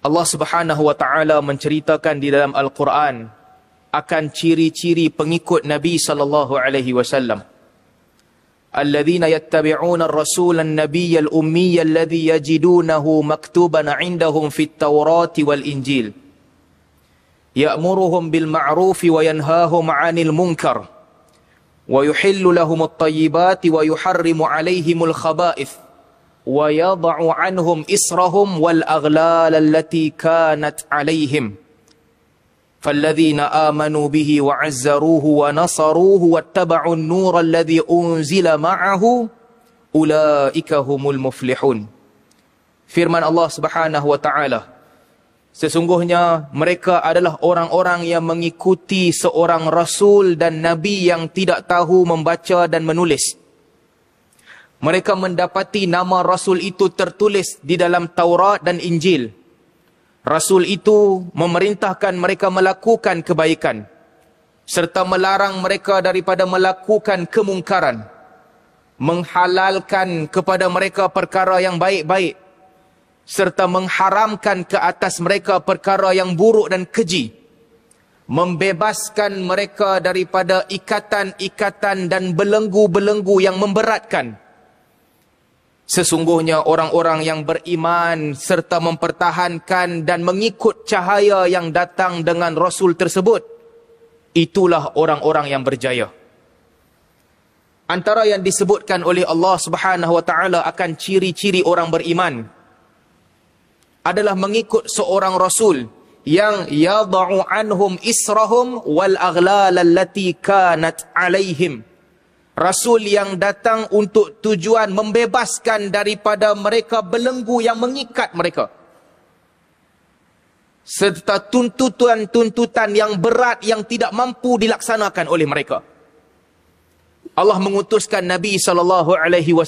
Allah Subhanahu wa taala menceritakan di dalam al-Quran akan ciri-ciri pengikut Nabi sallallahu alaihi wasallam. Alladzina yattabi'una ar-rasula an-nabiyya al alladhi yajidunahu maktuban 'indahum fit tawrati wal injil. Ya'muruhum bil ma'ruf wa yanhahum 'anil munkar wa yuhillu lahum at-tayyibati wa yuharrimu 'alaihim al-khaba'ith wa yad'u anhum israhum wal aghlal allati kanat alaihim falladhina amanu bihi wa 'azzaruhu wa nasaruhu wattaba'u an-nur alladhi unzila ma'ahu ulaika humul muflihun firman Allah Subhanahu wa ta'ala sesungguhnya mereka adalah orang-orang yang mengikuti seorang rasul dan nabi yang tidak tahu membaca dan menulis mereka mendapati nama Rasul itu tertulis di dalam Taurat dan Injil. Rasul itu memerintahkan mereka melakukan kebaikan serta melarang mereka daripada melakukan kemungkaran, menghalalkan kepada mereka perkara yang baik-baik serta mengharamkan ke atas mereka perkara yang buruk dan keji, membebaskan mereka daripada ikatan-ikatan dan belenggu-belenggu yang memberatkan. Sesungguhnya orang-orang yang beriman serta mempertahankan dan mengikut cahaya yang datang dengan Rasul tersebut. Itulah orang-orang yang berjaya. Antara yang disebutkan oleh Allah Subhanahu akan ciri-ciri orang beriman adalah mengikut seorang rasul yang yad'u anhum israhum wal aghlal allati kanat alaihim Rasul yang datang untuk tujuan membebaskan daripada mereka belenggu yang mengikat mereka. Serta tuntutan-tuntutan yang berat yang tidak mampu dilaksanakan oleh mereka. Allah mengutuskan Nabi saw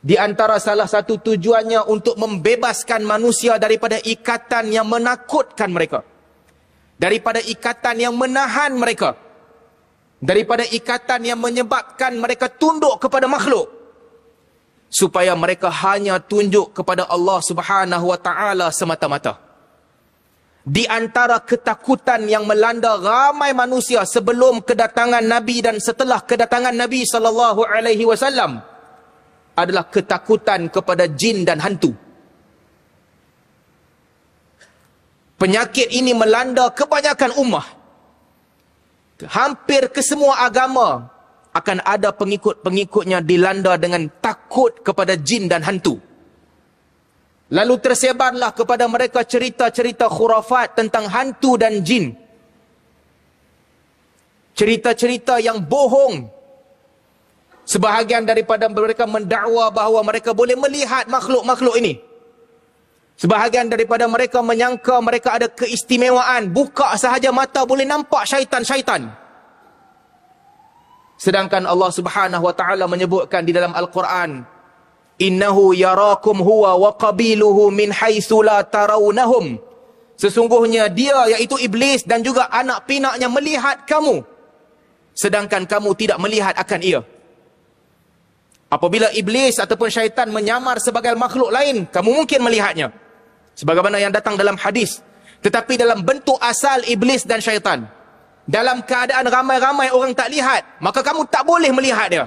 di antara salah satu tujuannya untuk membebaskan manusia daripada ikatan yang menakutkan mereka. Daripada ikatan yang menahan mereka. mereka daripada ikatan yang menyebabkan mereka tunduk kepada makhluk supaya mereka hanya tunjuk kepada Allah Subhanahu wa taala semata-mata. Di antara ketakutan yang melanda ramai manusia sebelum kedatangan Nabi dan setelah kedatangan Nabi sallallahu alaihi wasallam adalah ketakutan kepada jin dan hantu. Penyakit ini melanda kebanyakan umat hampir kesemua agama akan ada pengikut-pengikutnya dilanda dengan takut kepada jin dan hantu. Lalu tersebarlah kepada mereka cerita-cerita khurafat tentang hantu dan jin. Cerita-cerita yang bohong. Sebahagian daripada mereka mendakwa bahawa mereka boleh melihat makhluk-makhluk ini. Sebahagian daripada mereka menyangka mereka ada keistimewaan. Buka sahaja mata boleh nampak syaitan-syaitan. Sedangkan Allah subhanahu wa ta'ala menyebutkan di dalam Al-Quran. Innahu yarakum huwa wa qabiluhu min haithu la taraunahum. Sesungguhnya dia iaitu iblis dan juga anak pinaknya melihat kamu. Sedangkan kamu tidak melihat akan ia. Apabila iblis ataupun syaitan menyamar sebagai makhluk lain, kamu mungkin melihatnya sebagaimana yang datang dalam hadis tetapi dalam bentuk asal iblis dan syaitan dalam keadaan ramai-ramai orang tak lihat maka kamu tak boleh melihat dia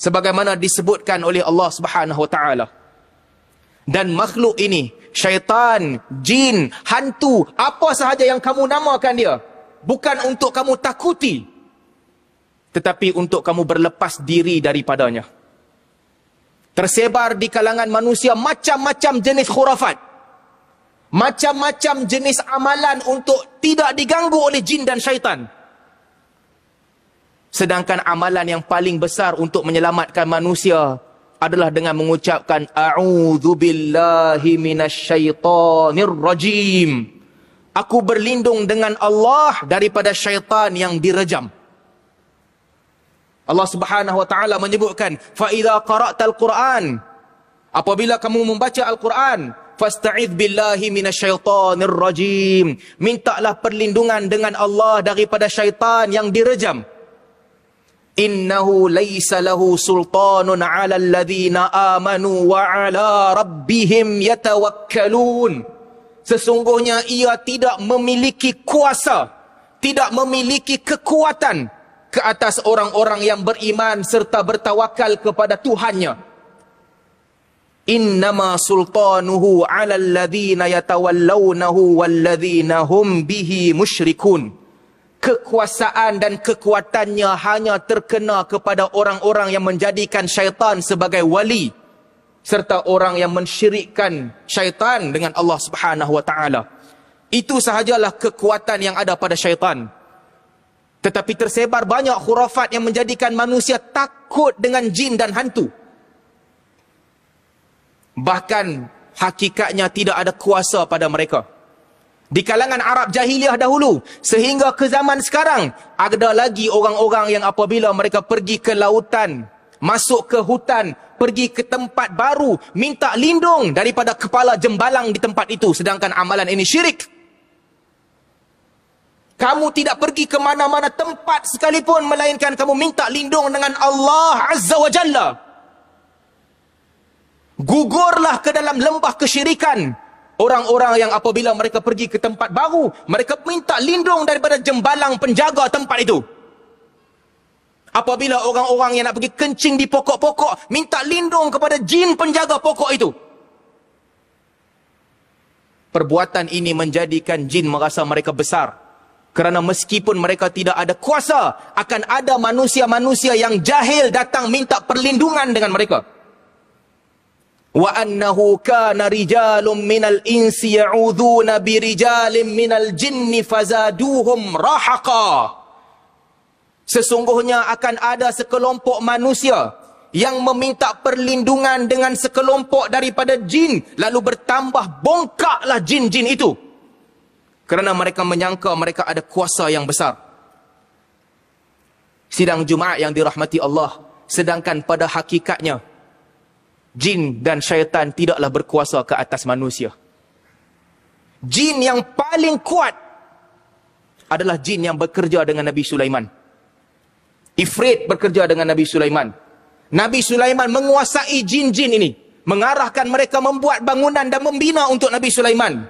sebagaimana disebutkan oleh Allah Subhanahu wa taala dan makhluk ini syaitan jin hantu apa sahaja yang kamu namakan dia bukan untuk kamu takuti tetapi untuk kamu berlepas diri daripadanya tersebar di kalangan manusia macam-macam jenis khurafat macam-macam jenis amalan untuk tidak diganggu oleh jin dan syaitan. Sedangkan amalan yang paling besar untuk menyelamatkan manusia adalah dengan mengucapkan a'udzu billahi minasyaitonir rajim. Aku berlindung dengan Allah daripada syaitan yang direjam. Allah Subhanahu wa taala menyebutkan fa idza qara'tal quran apabila kamu membaca al-Quran fasta'iz billahi minasyaitanir rajim. Mintalah perlindungan dengan Allah daripada syaitan yang direjam. Innahu laysa lahu sultanun 'alal ladzina amanu wa 'ala rabbihim yatawakkalun. Sesungguhnya ia tidak memiliki kuasa, tidak memiliki kekuatan ke atas orang-orang yang beriman serta bertawakal kepada Tuhannya innama sultanuhu ala alladhina yatawallawnahu walladhina hum bihi musyrikun kekuasaan dan kekuatannya hanya terkena kepada orang-orang yang menjadikan syaitan sebagai wali serta orang yang mensyirikkan syaitan dengan Allah Subhanahu wa taala itu sahajalah kekuatan yang ada pada syaitan tetapi tersebar banyak khurafat yang menjadikan manusia takut dengan jin dan hantu bahkan hakikatnya tidak ada kuasa pada mereka. Di kalangan Arab jahiliah dahulu sehingga ke zaman sekarang ada lagi orang-orang yang apabila mereka pergi ke lautan, masuk ke hutan, pergi ke tempat baru minta lindung daripada kepala jembalang di tempat itu sedangkan amalan ini syirik. Kamu tidak pergi ke mana-mana tempat sekalipun melainkan kamu minta lindung dengan Allah Azza wa Jalla. Gugurlah ke dalam lembah kesyirikan orang-orang yang apabila mereka pergi ke tempat baru, mereka minta lindung daripada jembalang penjaga tempat itu. Apabila orang-orang yang nak pergi kencing di pokok-pokok, minta lindung kepada jin penjaga pokok itu. Perbuatan ini menjadikan jin merasa mereka besar. Kerana meskipun mereka tidak ada kuasa, akan ada manusia-manusia yang jahil datang minta perlindungan dengan mereka. Mereka. وأنه كان رجال من الإنس يعوذون برجال من الجن فزادوهم رحقا Sesungguhnya akan ada sekelompok manusia yang meminta perlindungan dengan sekelompok daripada jin lalu bertambah bongkaklah jin-jin itu kerana mereka menyangka mereka ada kuasa yang besar Sidang Jumaat yang dirahmati Allah sedangkan pada hakikatnya jin dan syaitan tidaklah berkuasa ke atas manusia. Jin yang paling kuat adalah jin yang bekerja dengan Nabi Sulaiman. Ifrit bekerja dengan Nabi Sulaiman. Nabi Sulaiman menguasai jin-jin ini. Mengarahkan mereka membuat bangunan dan membina untuk Nabi Sulaiman.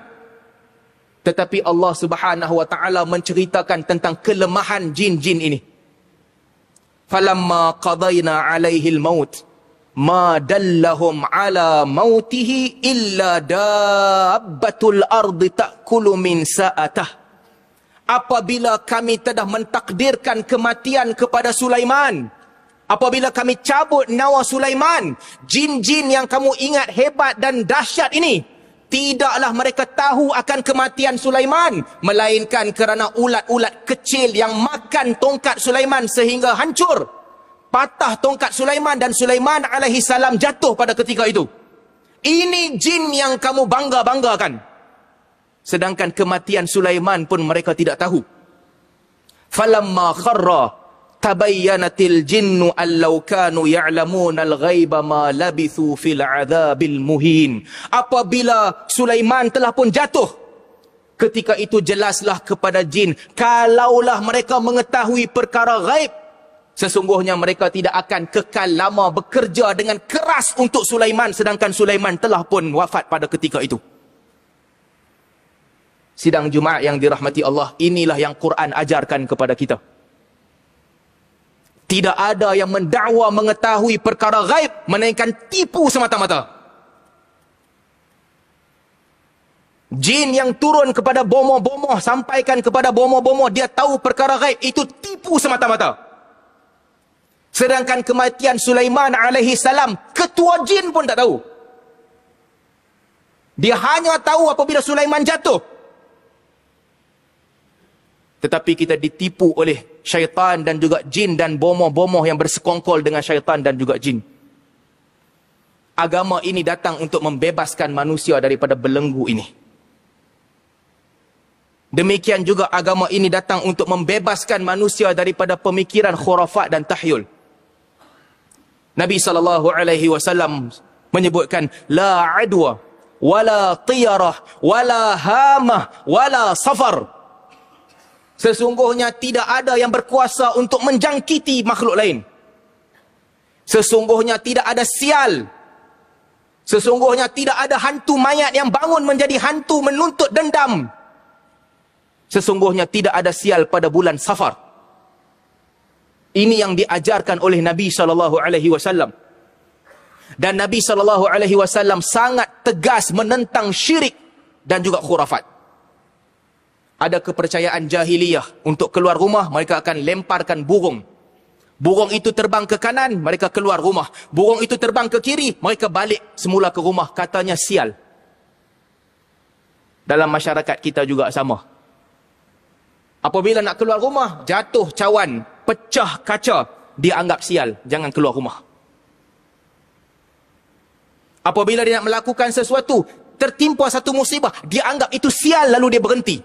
Tetapi Allah subhanahu wa ta'ala menceritakan tentang kelemahan jin-jin ini. فَلَمَّا قَضَيْنَا عَلَيْهِ الْمَوْتِ ma dallahum ala mautihi illa dabbatul ardi ta'kulu min sa'atah. Apabila kami telah mentakdirkan kematian kepada Sulaiman, apabila kami cabut nawa Sulaiman, jin-jin yang kamu ingat hebat dan dahsyat ini, tidaklah mereka tahu akan kematian Sulaiman, melainkan kerana ulat-ulat kecil yang makan tongkat Sulaiman sehingga hancur patah tongkat Sulaiman dan Sulaiman alaihi salam jatuh pada ketika itu. Ini jin yang kamu bangga-banggakan. Sedangkan kematian Sulaiman pun mereka tidak tahu. Falamma kharra tabayyanatil jinnu allau kanu al ghaiba ma labithu fil adzabil muhin. Apabila Sulaiman telah pun jatuh Ketika itu jelaslah kepada jin, kalaulah mereka mengetahui perkara gaib. Sesungguhnya mereka tidak akan kekal lama bekerja dengan keras untuk Sulaiman sedangkan Sulaiman telah pun wafat pada ketika itu. Sidang Jumaat yang dirahmati Allah, inilah yang Quran ajarkan kepada kita. Tidak ada yang mendakwa mengetahui perkara gaib menaikkan tipu semata-mata. Jin yang turun kepada bomoh-bomoh sampaikan kepada bomoh-bomoh dia tahu perkara gaib itu tipu semata-mata. Sedangkan kematian Sulaiman alaihi salam, ketua jin pun tak tahu. Dia hanya tahu apabila Sulaiman jatuh. Tetapi kita ditipu oleh syaitan dan juga jin dan bomoh-bomoh yang bersekongkol dengan syaitan dan juga jin. Agama ini datang untuk membebaskan manusia daripada belenggu ini. Demikian juga agama ini datang untuk membebaskan manusia daripada pemikiran khurafat dan tahyul. Nabi sallallahu alaihi wasallam menyebutkan la adwa wala tiyarah wala hamah wala safar. Sesungguhnya tidak ada yang berkuasa untuk menjangkiti makhluk lain. Sesungguhnya tidak ada sial. Sesungguhnya tidak ada hantu mayat yang bangun menjadi hantu menuntut dendam. Sesungguhnya tidak ada sial pada bulan safar. Ini yang diajarkan oleh Nabi sallallahu alaihi wasallam. Dan Nabi sallallahu alaihi wasallam sangat tegas menentang syirik dan juga khurafat. Ada kepercayaan jahiliyah untuk keluar rumah mereka akan lemparkan burung. Burung itu terbang ke kanan, mereka keluar rumah. Burung itu terbang ke kiri, mereka balik semula ke rumah katanya sial. Dalam masyarakat kita juga sama. Apabila nak keluar rumah, jatuh cawan, pecah kaca, dia anggap sial. Jangan keluar rumah. Apabila dia nak melakukan sesuatu, tertimpa satu musibah, dia anggap itu sial lalu dia berhenti.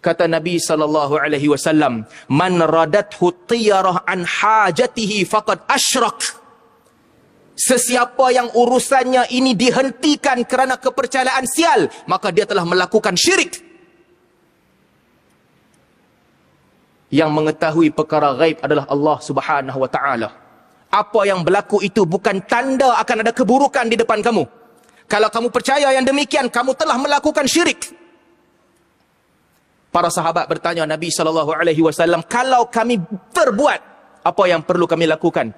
Kata Nabi sallallahu alaihi wasallam, "Man radat tiyarah an hajatihi faqad asyrak." Sesiapa yang urusannya ini dihentikan kerana kepercayaan sial, maka dia telah melakukan syirik. yang mengetahui perkara ghaib adalah Allah Subhanahu wa taala. Apa yang berlaku itu bukan tanda akan ada keburukan di depan kamu. Kalau kamu percaya yang demikian, kamu telah melakukan syirik. Para sahabat bertanya Nabi sallallahu alaihi wasallam, "Kalau kami berbuat, apa yang perlu kami lakukan?"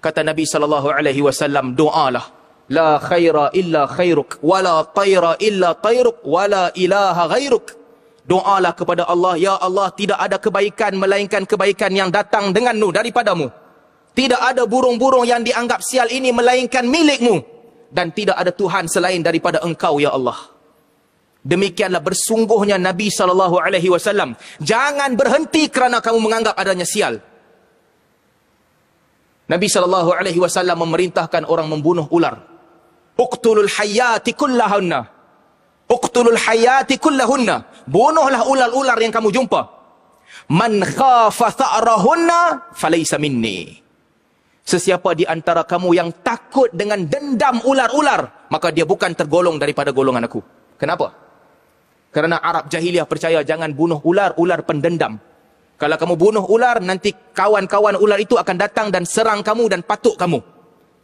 Kata Nabi sallallahu alaihi wasallam, "Doalah. La khaira illa khairuk, wala tayra illa tayruk, wala ilaha ghairuk." doalah kepada Allah, Ya Allah, tidak ada kebaikan melainkan kebaikan yang datang denganmu, daripadamu. Tidak ada burung-burung yang dianggap sial ini melainkan milikmu. Dan tidak ada Tuhan selain daripada engkau, Ya Allah. Demikianlah bersungguhnya Nabi SAW. Jangan berhenti kerana kamu menganggap adanya sial. Nabi SAW memerintahkan orang membunuh ular. Uqtulul hayati kullahunnah. Uqtulul hayati kullahunna. Bunuhlah ular-ular yang kamu jumpa. Man khafa tha'rahunna falaysa minni. Sesiapa di antara kamu yang takut dengan dendam ular-ular, maka dia bukan tergolong daripada golongan aku. Kenapa? Kerana Arab jahiliah percaya jangan bunuh ular-ular pendendam. Kalau kamu bunuh ular, nanti kawan-kawan ular itu akan datang dan serang kamu dan patuk kamu.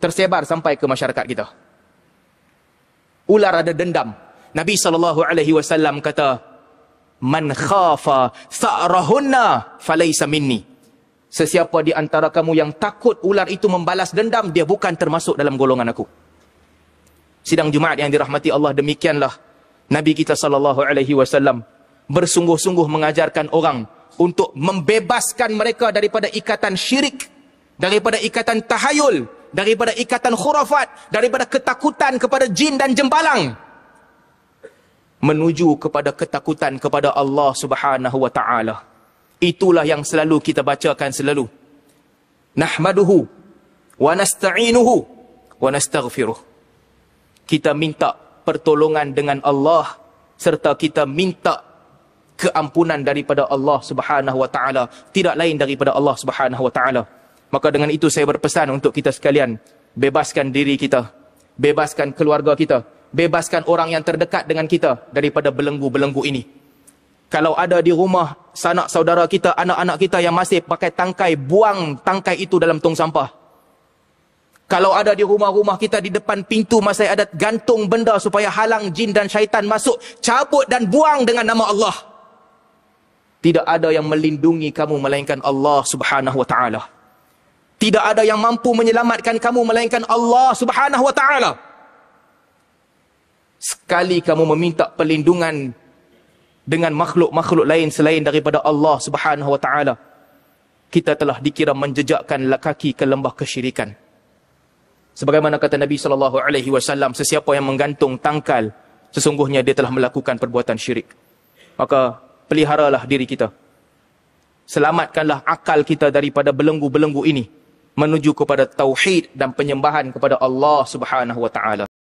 Tersebar sampai ke masyarakat kita. Ular ada dendam. Nabi sallallahu alaihi wasallam kata, "Man khafa tharahunna falaysa minni." Sesiapa di antara kamu yang takut ular itu membalas dendam, dia bukan termasuk dalam golongan aku. Sidang Jumaat yang dirahmati Allah demikianlah Nabi kita sallallahu alaihi wasallam bersungguh-sungguh mengajarkan orang untuk membebaskan mereka daripada ikatan syirik, daripada ikatan tahayul, daripada ikatan khurafat, daripada ketakutan kepada jin dan jembalang menuju kepada ketakutan kepada Allah Subhanahu wa taala. Itulah yang selalu kita bacakan selalu. Nahmaduhu wa nasta'inuhu wa nastaghfiruh. Kita minta pertolongan dengan Allah serta kita minta keampunan daripada Allah Subhanahu wa taala, tidak lain daripada Allah Subhanahu wa taala. Maka dengan itu saya berpesan untuk kita sekalian, bebaskan diri kita, bebaskan keluarga kita, bebaskan orang yang terdekat dengan kita daripada belenggu-belenggu ini. Kalau ada di rumah sanak saudara kita, anak-anak kita yang masih pakai tangkai, buang tangkai itu dalam tong sampah. Kalau ada di rumah-rumah kita di depan pintu masih ada gantung benda supaya halang jin dan syaitan masuk, cabut dan buang dengan nama Allah. Tidak ada yang melindungi kamu melainkan Allah Subhanahu wa taala. Tidak ada yang mampu menyelamatkan kamu melainkan Allah Subhanahu wa taala sekali kamu meminta perlindungan dengan makhluk-makhluk lain selain daripada Allah Subhanahu wa taala kita telah dikira menjejakkan kaki ke lembah kesyirikan sebagaimana kata Nabi sallallahu alaihi wasallam sesiapa yang menggantung tangkal sesungguhnya dia telah melakukan perbuatan syirik maka peliharalah diri kita selamatkanlah akal kita daripada belenggu-belenggu ini menuju kepada tauhid dan penyembahan kepada Allah Subhanahu wa taala